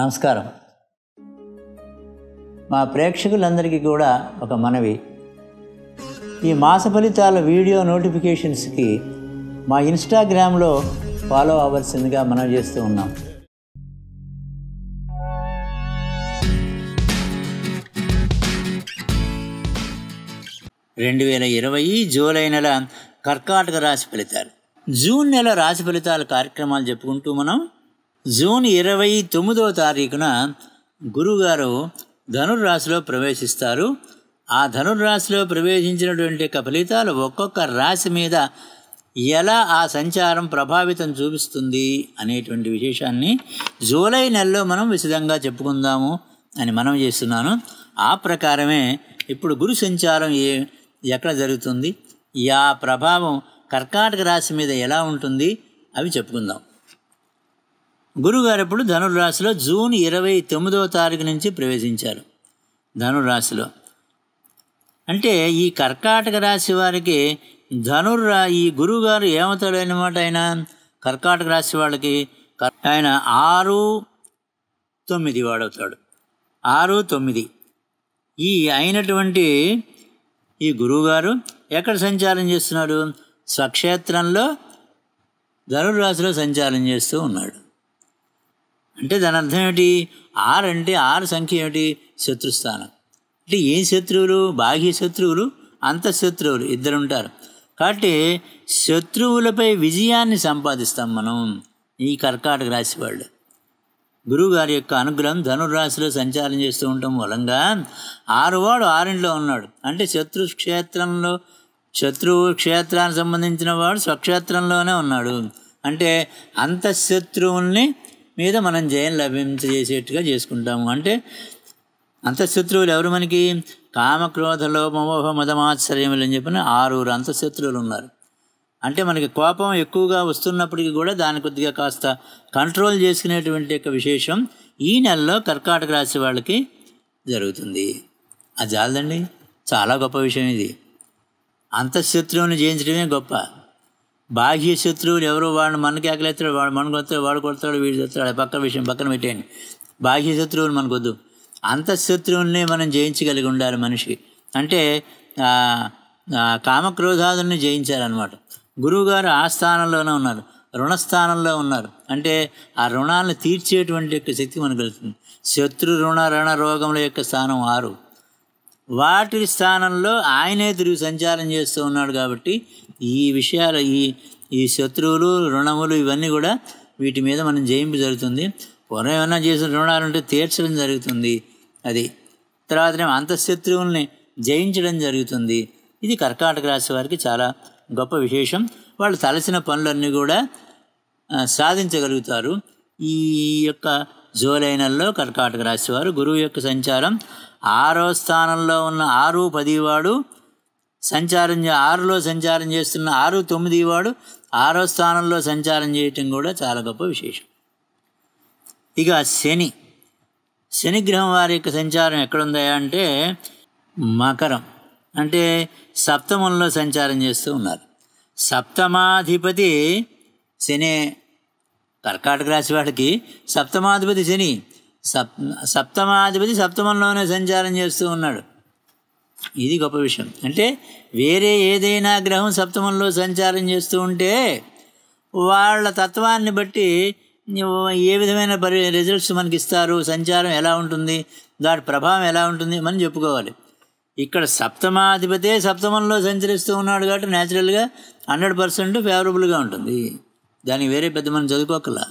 నమస్కారం మా ప్రేక్షకులందరికీ కూడా ఒక మనవి ఈ మాస ఫలితాల వీడియో నోటిఫికేషన్స్కి మా ఇన్స్టాగ్రామ్లో ఫాలో అవ్వాల్సిందిగా మనం చేస్తూ ఉన్నాం రెండు వేల ఇరవై జూలై నెల కర్కాటక రాశి ఫలితాలు జూన్ నెల రాశి ఫలితాల కార్యక్రమాలు చెప్పుకుంటూ మనం జూన్ ఇరవై తొమ్మిదవ తారీఖున గురుగారు ధనుర్రాశిలో ప్రవేశిస్తారు ఆ ధనుర్రాశిలో ప్రవేశించినటువంటి యొక్క ఫలితాలు ఒక్కొక్క రాశి మీద ఎలా ఆ సంచారం ప్రభావితం చూపిస్తుంది అనేటువంటి విశేషాన్ని జూలై నెలలో మనం విశదంగా చెప్పుకుందాము అని మనం చేస్తున్నాను ఆ ప్రకారమే ఇప్పుడు గురు సంచారం ఏ ఎక్కడ జరుగుతుంది ఆ ప్రభావం కర్కాటక రాశి మీద ఎలా ఉంటుంది అవి చెప్పుకుందాం గురుగారు ఇప్పుడు రాశిలో జూన్ ఇరవై తొమ్మిదవ తారీఖు నుంచి ప్రవేశించారు ధనుర్రాశిలో అంటే ఈ కర్కాటక రాశి వారికి ధనుర్రా ఈ గురువుగారు ఏమవుతాడు అనమాట ఆయన కర్కాటక రాశి వాళ్ళకి ఆయన ఆరు తొమ్మిది వాడవుతాడు ఆరు తొమ్మిది ఈ అయినటువంటి ఈ గురువుగారు ఎక్కడ సంచారం చేస్తున్నాడు స్వక్షేత్రంలో ధనుర్రాశిలో సంచారం చేస్తూ ఉన్నాడు అంటే దాని అర్థం ఏమిటి ఆరు అంటే ఆరు సంఖ్య ఏమిటి శత్రుస్థానం అంటే ఏ శత్రువులు బాహ్య శత్రువులు అంత శత్రువులు ఉంటారు కాబట్టి శత్రువులపై విజయాన్ని సంపాదిస్తాం మనం ఈ కర్కాటక రాశి వాళ్ళు గురువుగారి యొక్క అనుగ్రహం ధనుర్రాశిలో సంచారం చేస్తూ ఉండటం మూలంగా ఆరువాడు ఆరింట్లో ఉన్నాడు అంటే శత్రు క్షేత్రంలో శత్రువు క్షేత్రానికి సంబంధించిన వాడు స్వక్షేత్రంలోనే ఉన్నాడు అంటే అంతఃశత్రువుల్ని మీద మనం జయం లభించేసేట్టుగా చేసుకుంటాము అంటే అంతఃశత్రువులు ఎవరు మనకి కామక్రోధ లోపమోహ మదమాశ్చర్యములు అని చెప్పిన ఆరుగురు అంతఃశత్రువులు ఉన్నారు అంటే మనకి కోపం ఎక్కువగా వస్తున్నప్పటికీ కూడా దాని కొద్దిగా కాస్త కంట్రోల్ చేసుకునేటువంటి యొక్క విశేషం ఈ నెలలో కర్కాటక రాశి వాళ్ళకి జరుగుతుంది అది చాలదండి చాలా గొప్ప విషయం ఇది అంతఃశత్రువుని జయించడమే గొప్ప బాహ్య శత్రువులు ఎవరు వాడిని మనకి ఎక్కలేస్తాడు వాడు మన వస్తాడు వాడు కొడతాడు వీడు కొడతాడు పక్క విషయం పక్కన పెట్టేయండి బాహ్య శత్రువులు అంత శత్రువుల్ని మనం జయించగలిగి ఉండాలి మనిషికి అంటే కామక్రోధాదుల్ని జయించాలన్నమాట గురువుగారు ఆ స్థానంలోనే ఉన్నారు రుణస్థానంలో ఉన్నారు అంటే ఆ రుణాలను తీర్చేటువంటి యొక్క శక్తి మనకు కలుగుతుంది శత్రు రుణ రణ రోగముల యొక్క స్థానం ఆరు వాటి స్థానంలో ఆయనే తిరిగి సంచారం చేస్తూ ఉన్నాడు కాబట్టి ఈ విషయాలు ఈ ఈ శత్రువులు రుణములు ఇవన్నీ కూడా వీటి మీద మనం జయింపు జరుగుతుంది పొరం ఏమైనా చేసిన రుణాలు ఉంటే తీర్చడం జరుగుతుంది అది తర్వాత అంత శత్రువుల్ని జయించడం జరుగుతుంది ఇది కర్కాటక రాశి వారికి చాలా గొప్ప విశేషం వాళ్ళు తలసిన పనులన్నీ కూడా సాధించగలుగుతారు ఈ యొక్క జూలై నెలలో కర్కాటక రాశి వారు గురువు యొక్క సంచారం ఆరో స్థానంలో ఉన్న ఆరు పదివాడు సంచారం ఆరులో సంచారం చేస్తున్న ఆరు తొమ్మిది వాడు ఆరో స్థానంలో సంచారం చేయటం కూడా చాలా గొప్ప విశేషం ఇక శని శనిగ్రహం వారి యొక్క సంచారం ఎక్కడుందా అంటే మకరం అంటే సప్తమంలో సంచారం చేస్తూ ఉన్నారు సప్తమాధిపతి శని కర్కాటక రాశి వాడికి సప్తమాధిపతి శని సప్ సప్తమాధిపతి సప్తమంలోనే సంచారం చేస్తూ ఉన్నాడు ఇది గొప్ప విషయం అంటే వేరే ఏదైనా గ్రహం సప్తమంలో సంచారం చేస్తూ ఉంటే వాళ్ళ తత్వాన్ని బట్టి ఏ విధమైన పరి రిజల్ట్స్ మనకి ఇస్తారు సంచారం ఎలా ఉంటుంది దాని ప్రభావం ఎలా ఉంటుంది మనం చెప్పుకోవాలి ఇక్కడ సప్తమాధిపతే సప్తమంలో సంచరిస్తూ ఉన్నాడు కాబట్టి న్యాచురల్గా హండ్రెడ్ పర్సెంట్ ఫేవరబుల్గా ఉంటుంది దానికి వేరే పెద్ద మనం చదువుకోకలా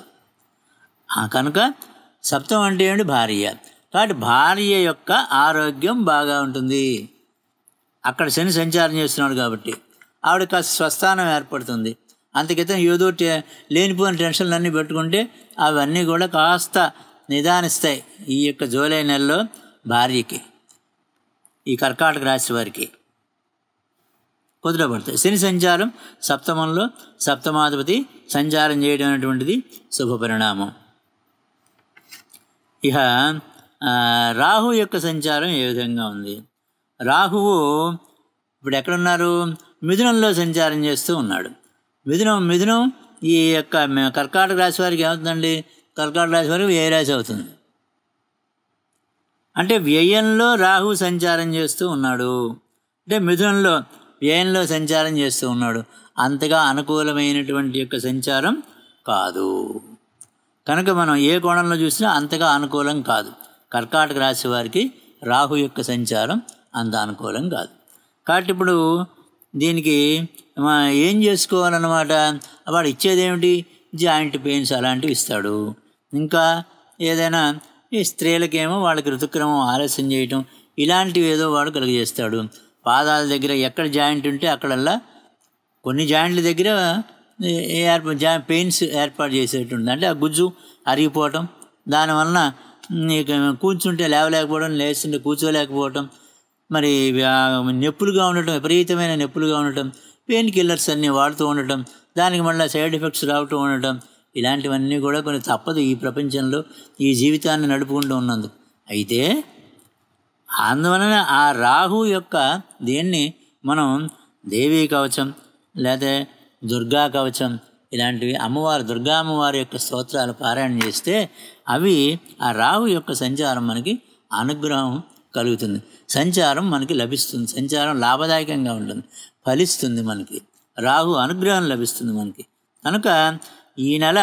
కనుక సప్తం అంటే ఏంటి భార్య కాబట్టి భార్య యొక్క ఆరోగ్యం బాగా ఉంటుంది అక్కడ శని సంచారం చేస్తున్నాడు కాబట్టి ఆవిడ కాస్త స్వస్థానం ఏర్పడుతుంది అంతకితం ఏదో లేనిపోయిన టెన్షన్లు అన్నీ పెట్టుకుంటే అవన్నీ కూడా కాస్త నిదానిస్తాయి ఈ యొక్క జూలై నెలలో భార్యకి ఈ కర్కాటక రాశి వారికి కుదరబడతాయి శని సంచారం సప్తమంలో సప్తమాధిపతి సంచారం చేయడం అనేటువంటిది శుభ పరిణామం ఇహ రాహు యొక్క సంచారం ఏ విధంగా ఉంది రాహువు ఇప్పుడు ఎక్కడున్నారు మిథునంలో సంచారం చేస్తూ ఉన్నాడు మిథునం మిథునం ఈ యొక్క కర్కాటక రాశి వారికి ఏమవుతుందండి కర్కాటక రాశి వారికి వ్యయ రాశి అవుతుంది అంటే వ్యయంలో రాహు సంచారం చేస్తూ ఉన్నాడు అంటే మిథునంలో వ్యయంలో సంచారం చేస్తూ ఉన్నాడు అంతగా అనుకూలమైనటువంటి యొక్క సంచారం కాదు కనుక మనం ఏ కోణంలో చూసినా అంతగా అనుకూలం కాదు కర్కాటక రాశి వారికి రాహు యొక్క సంచారం అంత అనుకూలం కాదు కాబట్టి ఇప్పుడు దీనికి ఏం చేసుకోవాలన్నమాట వాడు ఇచ్చేదేమిటి జాయింట్ పెయిన్స్ అలాంటివి ఇస్తాడు ఇంకా ఏదైనా ఈ స్త్రీలకేమో వాళ్ళకి ఋతుక్రమం ఆలస్యం చేయటం ఇలాంటివి ఏదో వాడు కలిగజేస్తాడు పాదాల దగ్గర ఎక్కడ జాయింట్ ఉంటే అక్కడల్లా కొన్ని జాయింట్ల దగ్గర ఏర్పా జా పెయిన్స్ ఏర్పాటు చేసేటుంది అంటే ఆ గుజ్జు అరిగిపోవటం దానివలన కూర్చుంటే లేవలేకపోవడం లేచుంటే కూర్చోలేకపోవటం మరి నొప్పులుగా ఉండటం విపరీతమైన నొప్పులుగా ఉండటం పెయిన్ కిల్లర్స్ అన్నీ వాడుతూ ఉండటం దానికి మళ్ళీ సైడ్ ఎఫెక్ట్స్ రావటం ఉండటం ఇలాంటివన్నీ కూడా కొన్ని తప్పదు ఈ ప్రపంచంలో ఈ జీవితాన్ని నడుపుకుంటూ ఉన్నందు అయితే అందువలన ఆ రాహు యొక్క దీన్ని మనం దేవీ కవచం లేదా దుర్గా కవచం ఇలాంటివి అమ్మవారు దుర్గా అమ్మవారి యొక్క స్తోత్రాలు పారాయణ చేస్తే అవి ఆ రాహు యొక్క సంచారం మనకి అనుగ్రహం కలుగుతుంది సంచారం మనకి లభిస్తుంది సంచారం లాభదాయకంగా ఉంటుంది ఫలిస్తుంది మనకి రాహు అనుగ్రహం లభిస్తుంది మనకి కనుక ఈ నెల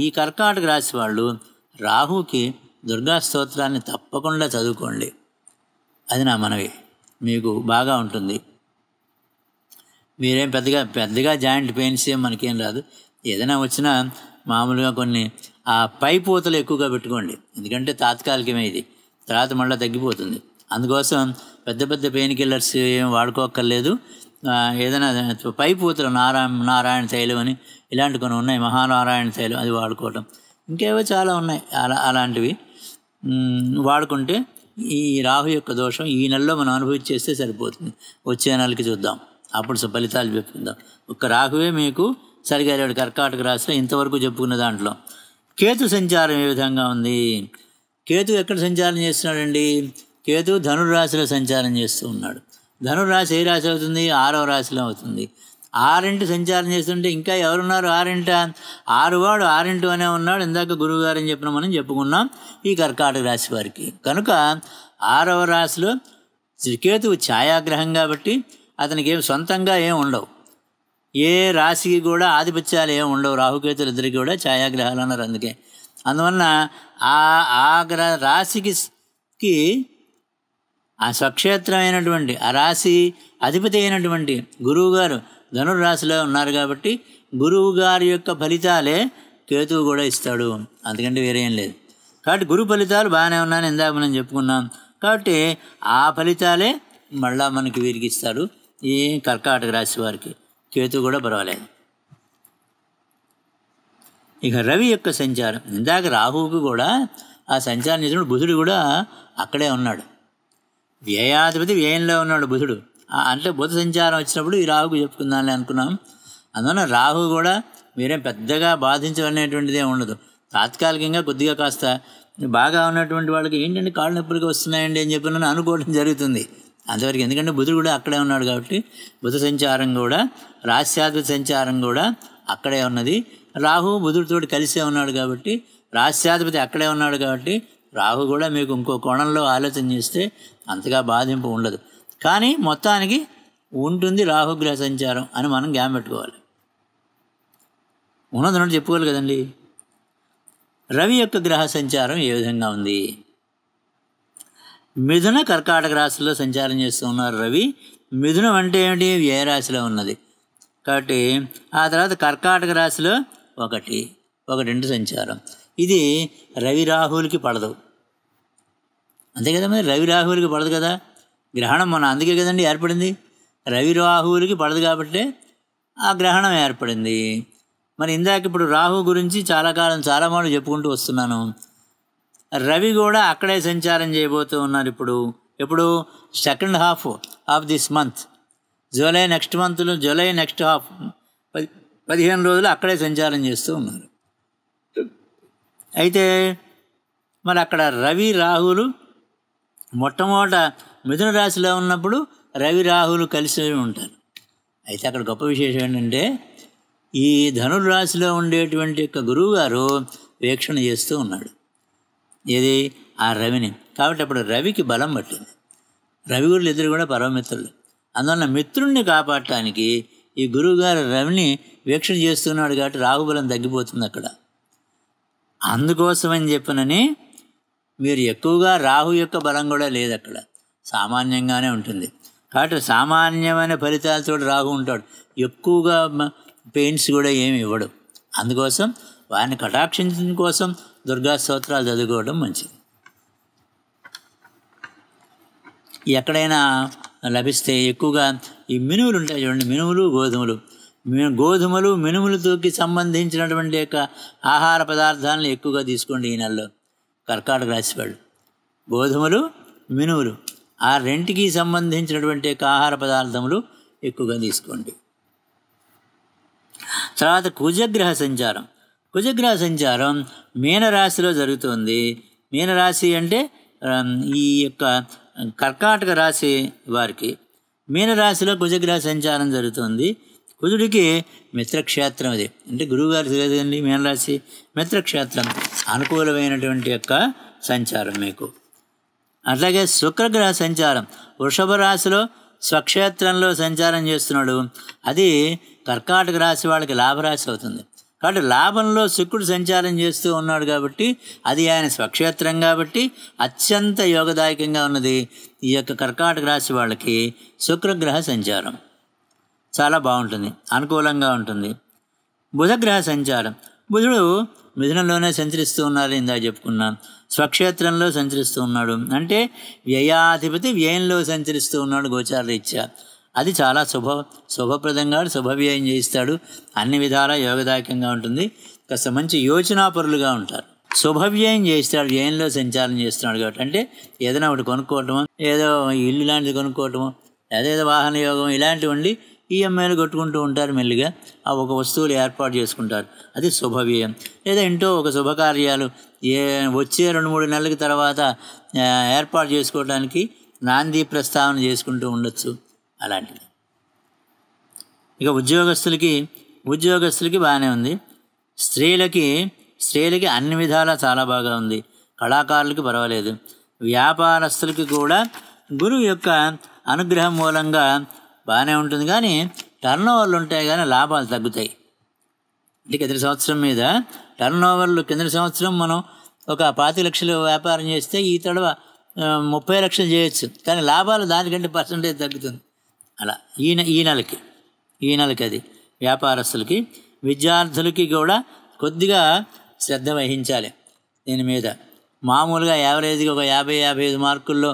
ఈ కర్కాటక రాశి వాళ్ళు రాహుకి దుర్గా స్తోత్రాన్ని తప్పకుండా చదువుకోండి అది నా మనవి మీకు బాగా ఉంటుంది మీరేం పెద్దగా పెద్దగా జాయింట్ పెయిన్స్ ఏం మనకేం రాదు ఏదైనా వచ్చినా మామూలుగా కొన్ని ఆ పై పూతలు ఎక్కువగా పెట్టుకోండి ఎందుకంటే తాత్కాలికమే ఇది తర్వాత మళ్ళీ తగ్గిపోతుంది అందుకోసం పెద్ద పెద్ద పెయిన్ కిల్లర్స్ ఏం వాడుకోక్కర్లేదు ఏదైనా పైపూతలు నారాయణ నారాయణ శైలి అని ఇలాంటి కొన్ని ఉన్నాయి మహానారాయణ శైలి అది వాడుకోవటం ఇంకేవో చాలా ఉన్నాయి అలా అలాంటివి వాడుకుంటే ఈ రాహు యొక్క దోషం ఈ నెలలో మనం అనుభూతి చేస్తే సరిపోతుంది వచ్చే నెలకి చూద్దాం అప్పుడు ఫలితాలు చెప్పుకుందాం ఒక్క రాహువే మీకు సరిగా కర్కాటక రాశిలో ఇంతవరకు చెప్పుకున్న దాంట్లో కేతు సంచారం ఏ విధంగా ఉంది కేతు ఎక్కడ సంచారం చేస్తున్నాడండి కేతు ధనురాశిలో సంచారం చేస్తూ ఉన్నాడు ధనురాశి ఏ రాశి అవుతుంది ఆరవ రాశిలో అవుతుంది ఆరింటి సంచారం చేస్తుంటే ఇంకా ఎవరున్నారు ఆరింట ఆరువాడు ఆరింటి అనే ఉన్నాడు ఇందాక గురువుగారు అని చెప్పిన మనం చెప్పుకున్నాం ఈ కర్కాటక రాశి వారికి కనుక ఆరవ రాశిలో కేతు ఛాయాగ్రహం కాబట్టి అతనికి ఏం సొంతంగా ఏం ఉండవు ఏ రాశికి కూడా ఆధిపత్యాలు ఏమి ఉండవు రాహుకేతులు ఇద్దరికి కూడా ఛాయాగ్రహాలు అన్నారు అందుకే అందువలన ఆ ఆగ్ర రాశికి ఆ స్వక్షేత్రమైనటువంటి ఆ రాశి అధిపతి అయినటువంటి గురువుగారు ధనుర్రాశిలో ఉన్నారు కాబట్టి గురువు గారి యొక్క ఫలితాలే కేతువు కూడా ఇస్తాడు అందుకంటే వేరేం లేదు కాబట్టి గురు ఫలితాలు బాగానే ఉన్నాయని ఇందాక మనం చెప్పుకున్నాం కాబట్టి ఆ ఫలితాలే మళ్ళా మనకి వీరికి ఇస్తాడు ఈ కర్కాటక రాశి వారికి కేతు కూడా పర్వాలేదు ఇక రవి యొక్క సంచారం ఇందాక రాహువుకు కూడా ఆ సంచారం చేసినప్పుడు బుధుడు కూడా అక్కడే ఉన్నాడు వ్యయాధిపతి వ్యయంలో ఉన్నాడు బుధుడు అంటే బుధ సంచారం వచ్చినప్పుడు ఈ రాహుకు చెప్పుకుందామని అనుకున్నాం అందువల్ల రాహు కూడా మీరేం పెద్దగా బాధించవనేటువంటిదే ఉండదు తాత్కాలికంగా కొద్దిగా కాస్త బాగా ఉన్నటువంటి వాళ్ళకి ఏంటంటే కాళ్ళు నొప్పులకి వస్తున్నాయండి అని చెప్పి నన్ను అనుకోవడం జరుగుతుంది అంతవరకు ఎందుకంటే బుధుడు కూడా అక్కడే ఉన్నాడు కాబట్టి బుధ సంచారం కూడా రాస్యాధిపతి సంచారం కూడా అక్కడే ఉన్నది రాహు బుధుడితోటి కలిసే ఉన్నాడు కాబట్టి రాశ్యాధిపతి అక్కడే ఉన్నాడు కాబట్టి రాహు కూడా మీకు ఇంకో కోణంలో ఆలోచన చేస్తే అంతగా బాధింపు ఉండదు కానీ మొత్తానికి ఉంటుంది రాహుగ్రహ సంచారం అని మనం గ్యామ్ పెట్టుకోవాలి ఉన్నది చెప్పుకోవాలి కదండి రవి యొక్క గ్రహ సంచారం ఏ విధంగా ఉంది మిథున కర్కాటక రాశిలో సంచారం చేస్తూ ఉన్నారు రవి మిథునం అంటే ఏమిటి ఏ రాశిలో ఉన్నది కాబట్టి ఆ తర్వాత కర్కాటక రాశిలో ఒకటి రెండు సంచారం ఇది రవి రాహువులకి పడదు అంతే కదా మరి రవి రాహువులకి పడదు కదా గ్రహణం మన అందుకే కదండి ఏర్పడింది రవి రాహువులకి పడదు కాబట్టి ఆ గ్రహణం ఏర్పడింది మరి ఇందాక ఇప్పుడు రాహు గురించి చాలా కాలం చాలా మాటలు చెప్పుకుంటూ వస్తున్నాను రవి కూడా అక్కడే సంచారం చేయబోతూ ఉన్నారు ఇప్పుడు ఇప్పుడు second half of this month July next మంత్లో జూలై నెక్స్ట్ హాఫ్ పదిహేను రోజులు అక్కడే సంచారం చేస్తూ ఉన్నారు అయితే మరి అక్కడ రవి రాహులు మొట్టమొదట మిథున రాశిలో ఉన్నప్పుడు రవి రాహులు కలిసి ఉంటారు అయితే అక్కడ గొప్ప విశేషం ఏంటంటే ఈ రాశిలో ఉండేటువంటి యొక్క గురువుగారు వీక్షణ చేస్తూ ఉన్నాడు ఏది ఆ రవిని కాబట్టి అప్పుడు రవికి బలం పట్టింది రవి గురులు ఇద్దరు కూడా పరమమిత్రులు అందువల్ల మిత్రుణ్ణి కాపాడటానికి ఈ గురువుగారు రవిని వీక్షణ చేస్తున్నాడు కాబట్టి రాగుబలం తగ్గిపోతుంది అక్కడ అందుకోసమని చెప్పనని మీరు ఎక్కువగా రాహు యొక్క బలం కూడా లేదు అక్కడ సామాన్యంగానే ఉంటుంది కాబట్టి సామాన్యమైన ఫలితాలతో రాహు ఉంటాడు ఎక్కువగా పెయింట్స్ కూడా ఏమి ఇవ్వడు అందుకోసం వారిని కటాక్షించడం కోసం దుర్గా స్తోత్రాలు చదువుకోవడం మంచిది ఎక్కడైనా లభిస్తే ఎక్కువగా ఈ మినుములు ఉంటాయి చూడండి మినుములు గోధుమలు గోధుమలు మినుములతోకి సంబంధించినటువంటి యొక్క ఆహార పదార్థాలను ఎక్కువగా తీసుకోండి ఈ నెలలో కర్కాటక రాశి వాళ్ళు గోధుమలు మినుములు ఆ రెంటికి సంబంధించినటువంటి యొక్క ఆహార పదార్థములు ఎక్కువగా తీసుకోండి తర్వాత కుజగ్రహ సంచారం కుజగ్రహ సంచారం మీనరాశిలో జరుగుతుంది మీనరాశి అంటే ఈ యొక్క కర్కాటక రాశి వారికి మీనరాశిలో కుజగ్రహ సంచారం జరుగుతుంది కుజుడికి మిత్రక్షేత్రం అది అంటే గురువుగారు తెలియదండి మీనరాశి మిత్రక్షేత్రం అనుకూలమైనటువంటి యొక్క సంచారం మీకు అట్లాగే శుక్రగ్రహ సంచారం వృషభ రాశిలో స్వక్షేత్రంలో సంచారం చేస్తున్నాడు అది కర్కాటక రాశి వాళ్ళకి లాభరాశి అవుతుంది కాబట్టి లాభంలో శుక్రుడు సంచారం చేస్తూ ఉన్నాడు కాబట్టి అది ఆయన స్వక్షేత్రం కాబట్టి అత్యంత యోగదాయకంగా ఉన్నది ఈ యొక్క కర్కాటక రాశి వాళ్ళకి శుక్రగ్రహ సంచారం చాలా బాగుంటుంది అనుకూలంగా ఉంటుంది బుధగ్రహ సంచారం బుధుడు మిథునంలోనే సంచరిస్తూ ఉన్నారు ఇందా చెప్పుకున్నాను స్వక్షేత్రంలో సంచరిస్తూ ఉన్నాడు అంటే వ్యయాధిపతి వ్యయంలో సంచరిస్తూ ఉన్నాడు గోచార రీత్యా అది చాలా శుభ శుభప్రదంగా శుభవ్యయం చేయిస్తాడు అన్ని విధాలా యోగదాయకంగా ఉంటుంది కాస్త మంచి యోచనాపరులుగా ఉంటారు శుభవ్యయం చేస్తాడు వ్యయంలో సంచారం చేస్తున్నాడు కాబట్టి అంటే ఏదైనా ఒకటి కొనుక్కోవటము ఏదో ఇల్లు లాంటిది కొనుక్కోవటము ఏదేదో వాహన యోగం ఇలాంటివి ఉండి ఈఎంఐలు కొట్టుకుంటూ ఉంటారు మెల్లిగా ఆ ఒక వస్తువులు ఏర్పాటు చేసుకుంటారు అది శుభవ్యయం లేదా ఇంటో ఒక శుభకార్యాలు ఏ వచ్చే రెండు మూడు నెలల తర్వాత ఏర్పాటు చేసుకోవడానికి నాంది ప్రస్తావన చేసుకుంటూ ఉండొచ్చు అలాంటిది ఇక ఉద్యోగస్తులకి ఉద్యోగస్తులకి బాగానే ఉంది స్త్రీలకి స్త్రీలకి అన్ని విధాలా చాలా బాగా ఉంది కళాకారులకి పర్వాలేదు వ్యాపారస్తులకి కూడా గురువు యొక్క అనుగ్రహం మూలంగా బాగానే ఉంటుంది కానీ టర్న్ ఓవర్లు ఉంటాయి కానీ లాభాలు తగ్గుతాయి అంటే కింద సంవత్సరం మీద టర్న్ ఓవర్లు కింద సంవత్సరం మనం ఒక పాతి లక్షలు వ్యాపారం చేస్తే ఈ తడవ ముప్పై లక్షలు చేయొచ్చు కానీ లాభాలు దానికంటే పర్సంటేజ్ తగ్గుతుంది అలా ఈయన ఈ నెలకి ఈ నెలకి అది వ్యాపారస్తులకి విద్యార్థులకి కూడా కొద్దిగా శ్రద్ధ వహించాలి దీని మీద మామూలుగా యావరేజ్గా ఒక యాభై యాభై ఐదు మార్కుల్లో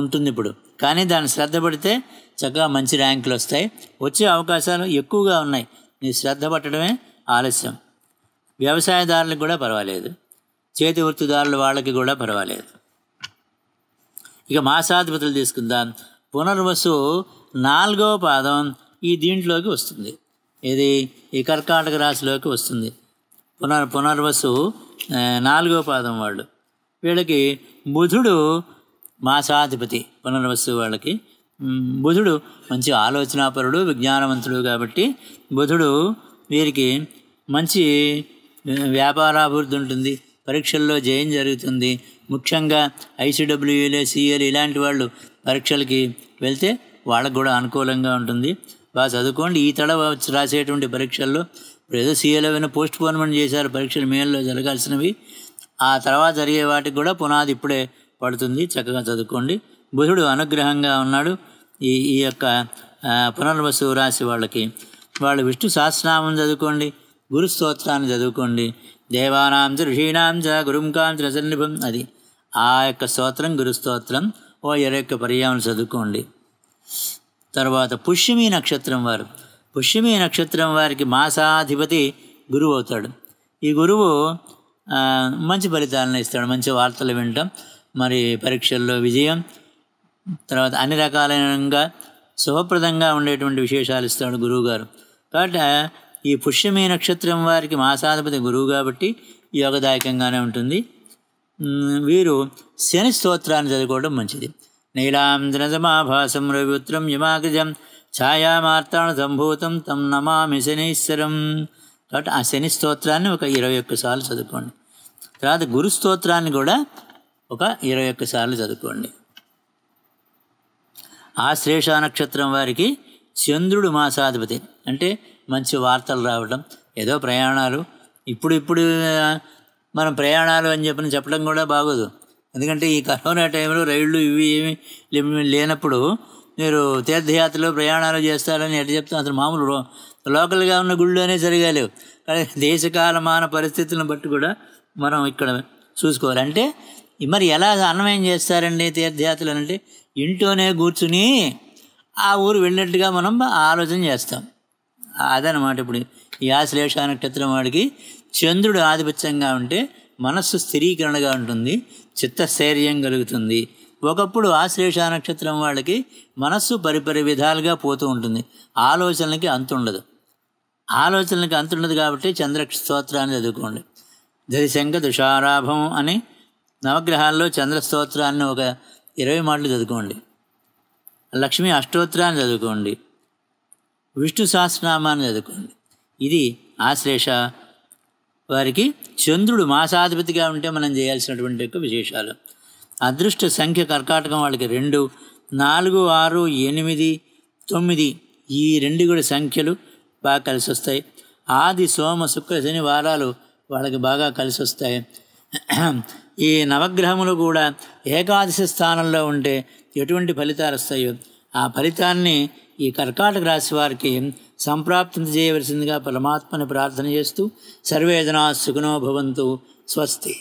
ఉంటుంది ఇప్పుడు కానీ దాన్ని శ్రద్ధ పడితే చక్కగా మంచి ర్యాంకులు వస్తాయి వచ్చే అవకాశాలు ఎక్కువగా ఉన్నాయి నీ శ్రద్ధ పట్టడమే ఆలస్యం వ్యవసాయదారులకు కూడా పర్వాలేదు చేతి వృత్తిదారులు వాళ్ళకి కూడా పర్వాలేదు ఇక మాసాధిపతులు తీసుకుందాం పునర్వసు నాలుగవ పాదం ఈ దీంట్లోకి వస్తుంది ఇది ఈ కర్కాటక రాశిలోకి వస్తుంది పునర్ పునర్వసు నాలుగవ పాదం వాళ్ళు వీళ్ళకి బుధుడు మాసాధిపతి పునర్వసు వాళ్ళకి బుధుడు మంచి ఆలోచనాపరుడు విజ్ఞానవంతుడు కాబట్టి బుధుడు వీరికి మంచి వ్యాపారాభివృద్ధి ఉంటుంది పరీక్షల్లో జయం జరుగుతుంది ముఖ్యంగా ఐసీడబ్ల్యూఏలు సిఏలు ఇలాంటి వాళ్ళు పరీక్షలకి వెళ్తే వాళ్ళకు కూడా అనుకూలంగా ఉంటుంది బాగా చదువుకోండి ఈ తడ రాసేటువంటి పరీక్షల్లో ఏదో సీఏలో పోస్ట్ పోన్మెంట్ చేశారు పరీక్షలు మేల్లో జరగాల్సినవి ఆ తర్వాత జరిగే వాటికి కూడా పునాది ఇప్పుడే పడుతుంది చక్కగా చదువుకోండి బుధుడు అనుగ్రహంగా ఉన్నాడు ఈ ఈ యొక్క పునర్వసు రాసి వాళ్ళకి వాళ్ళు విష్ణు సహస్రనామం చదువుకోండి గురు స్తోత్రాన్ని చదువుకోండి దేవానాం చ ఋషీణాం చ అది ఆ యొక్క స్తోత్రం గురు స్తోత్రం ఓ ఇరవై యొక్క పర్యాలను చదువుకోండి తర్వాత పుష్యమి నక్షత్రం వారు పుష్యమి నక్షత్రం వారికి మాసాధిపతి గురువు అవుతాడు ఈ గురువు మంచి ఫలితాలను ఇస్తాడు మంచి వార్తలు వినటం మరి పరీక్షల్లో విజయం తర్వాత అన్ని రకాలైన శుభప్రదంగా ఉండేటువంటి విశేషాలు ఇస్తాడు గురువుగారు కాబట్టి ఈ పుష్యమీ నక్షత్రం వారికి మాసాధిపతి గురువు కాబట్టి యోగదాయకంగానే ఉంటుంది వీరు శని స్తోత్రాన్ని చదువుకోవడం మంచిది నీలాంజనజమాభాసం యమాగజం ఛాయామార్తాణ సంభూతం తం నమామి శనీశ్వరం కాబట్టి ఆ శని స్తోత్రాన్ని ఒక ఇరవై ఒక్కసార్లు చదువుకోండి తర్వాత గురు స్తోత్రాన్ని కూడా ఒక ఇరవై ఒక్కసార్లు చదువుకోండి ఆ శ్రేష నక్షత్రం వారికి చంద్రుడు మాసాధిపతి అంటే మంచి వార్తలు రావడం ఏదో ప్రయాణాలు ఇప్పుడు ఇప్పుడు మనం ప్రయాణాలు అని చెప్పని చెప్పడం కూడా బాగోదు ఎందుకంటే ఈ కరోనా టైంలో రైళ్ళు ఇవి ఏమి లేనప్పుడు మీరు తీర్థయాత్రలు ప్రయాణాలు చేస్తారని ఎట్లా చెప్తే అసలు మామూలు లోకల్గా ఉన్న గుళ్ళనే సరిగా లేవు కానీ దేశకాలమాన పరిస్థితులను బట్టి కూడా మనం ఇక్కడ చూసుకోవాలి అంటే మరి ఎలా అన్నమయం చేస్తారండి తీర్థయాత్రలు అంటే ఇంట్లోనే కూర్చుని ఆ ఊరు వెళ్ళినట్టుగా మనం ఆలోచన చేస్తాం అదనమాట ఇప్పుడు ఈ ఆశ్లేష నక్షత్రం వాడికి చంద్రుడు ఆధిపత్యంగా ఉంటే మనస్సు స్థిరీకరణగా ఉంటుంది చిత్తస్థైర్యం కలుగుతుంది ఒకప్పుడు ఆశ్లేష నక్షత్రం వాళ్ళకి మనస్సు పరిపరి విధాలుగా పోతూ ఉంటుంది ఆలోచనలకి అంతుండదు ఆలోచనలకి అంతుండదు కాబట్టి చంద్ర స్తోత్రాన్ని చదువుకోండి దరిశంక తుషారాభం అని నవగ్రహాల్లో చంద్ర స్తోత్రాన్ని ఒక ఇరవై మాటలు చదువుకోండి లక్ష్మి అష్టోత్రాన్ని చదువుకోండి విష్ణు సహస్రనామాన్ని చదువుకోండి ఇది ఆశ్లేష వారికి చంద్రుడు మాసాధిపతిగా ఉంటే మనం చేయాల్సినటువంటి యొక్క విశేషాలు అదృష్ట సంఖ్య కర్కాటకం వాళ్ళకి రెండు నాలుగు ఆరు ఎనిమిది తొమ్మిది ఈ రెండు కూడా సంఖ్యలు బాగా కలిసి వస్తాయి ఆది సోమ శుక్ర శని వారాలు వాళ్ళకి బాగా కలిసి వస్తాయి ఈ నవగ్రహములు కూడా ఏకాదశి స్థానంలో ఉంటే ఎటువంటి ఫలితాలు వస్తాయో ఆ ఫలితాన్ని ఈ కర్కాటక రాశి వారికి సంప్రాప్తించజేయవలసిందిగా పరమాత్మని ప్రార్థన చేస్తూ సర్వేదనా సుఖనోభవంతు స్వస్తి